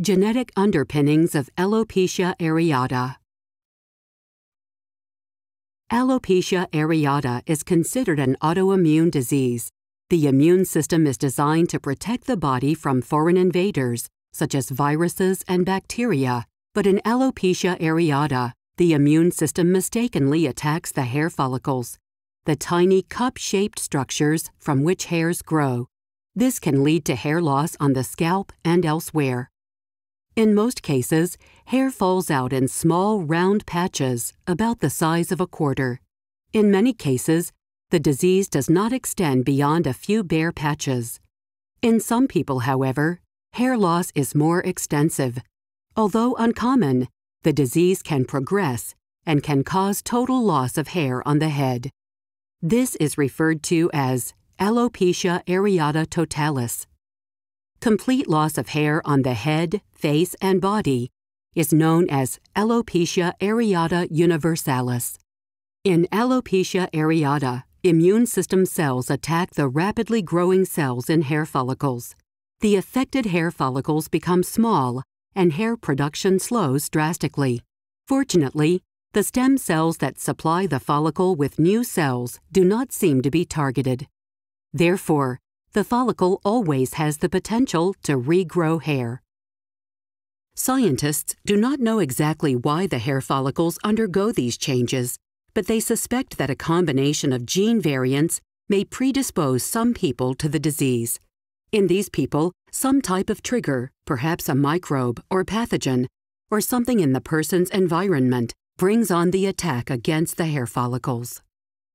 Genetic underpinnings of alopecia areata. Alopecia areata is considered an autoimmune disease. The immune system is designed to protect the body from foreign invaders, such as viruses and bacteria. But in alopecia areata, the immune system mistakenly attacks the hair follicles, the tiny cup shaped structures from which hairs grow. This can lead to hair loss on the scalp and elsewhere. In most cases, hair falls out in small, round patches about the size of a quarter. In many cases, the disease does not extend beyond a few bare patches. In some people, however, hair loss is more extensive. Although uncommon, the disease can progress and can cause total loss of hair on the head. This is referred to as alopecia areata totalis, Complete loss of hair on the head, face, and body is known as alopecia areata universalis. In alopecia areata, immune system cells attack the rapidly growing cells in hair follicles. The affected hair follicles become small, and hair production slows drastically. Fortunately, the stem cells that supply the follicle with new cells do not seem to be targeted. Therefore, the follicle always has the potential to regrow hair. Scientists do not know exactly why the hair follicles undergo these changes, but they suspect that a combination of gene variants may predispose some people to the disease. In these people, some type of trigger, perhaps a microbe or pathogen, or something in the person's environment, brings on the attack against the hair follicles.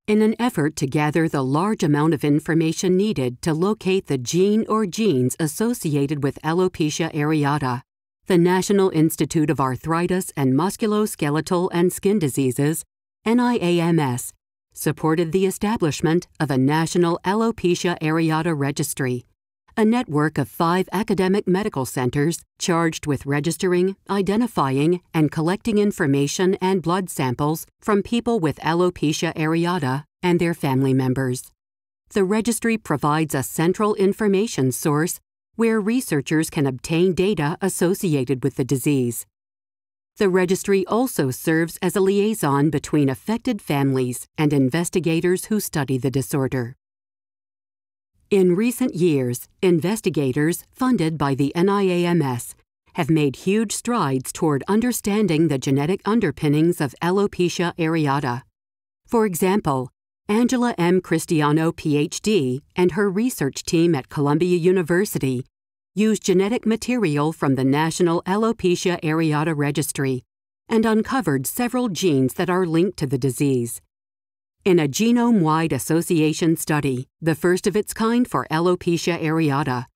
In an effort to gather the large amount of information needed to locate the gene or genes associated with alopecia areata, the National Institute of Arthritis and Musculoskeletal and Skin Diseases, NIAMS, supported the establishment of a National Alopecia Areata Registry a network of five academic medical centers charged with registering, identifying, and collecting information and blood samples from people with alopecia areata and their family members. The registry provides a central information source where researchers can obtain data associated with the disease. The registry also serves as a liaison between affected families and investigators who study the disorder. In recent years, investigators funded by the NIAMS have made huge strides toward understanding the genetic underpinnings of alopecia areata. For example, Angela M. Cristiano, PhD, and her research team at Columbia University used genetic material from the National Alopecia Areata Registry and uncovered several genes that are linked to the disease in a genome wide association study, the first of its kind for alopecia areata.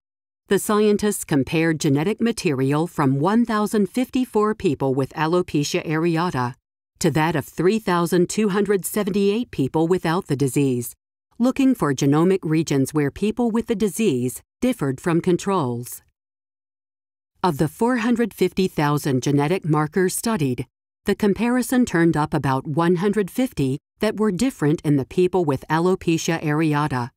The scientists compared genetic material from 1,054 people with alopecia areata to that of 3,278 people without the disease, looking for genomic regions where people with the disease differed from controls. Of the 450,000 genetic markers studied, the comparison turned up about 150 that were different in the people with alopecia areata.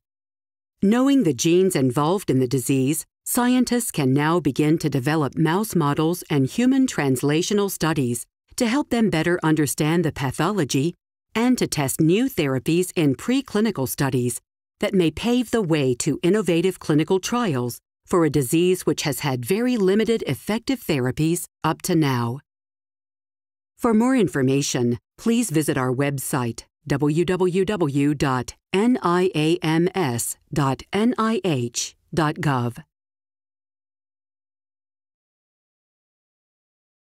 Knowing the genes involved in the disease, scientists can now begin to develop mouse models and human translational studies to help them better understand the pathology and to test new therapies in preclinical studies that may pave the way to innovative clinical trials for a disease which has had very limited effective therapies up to now. For more information, please visit our website www.niams.nih.gov.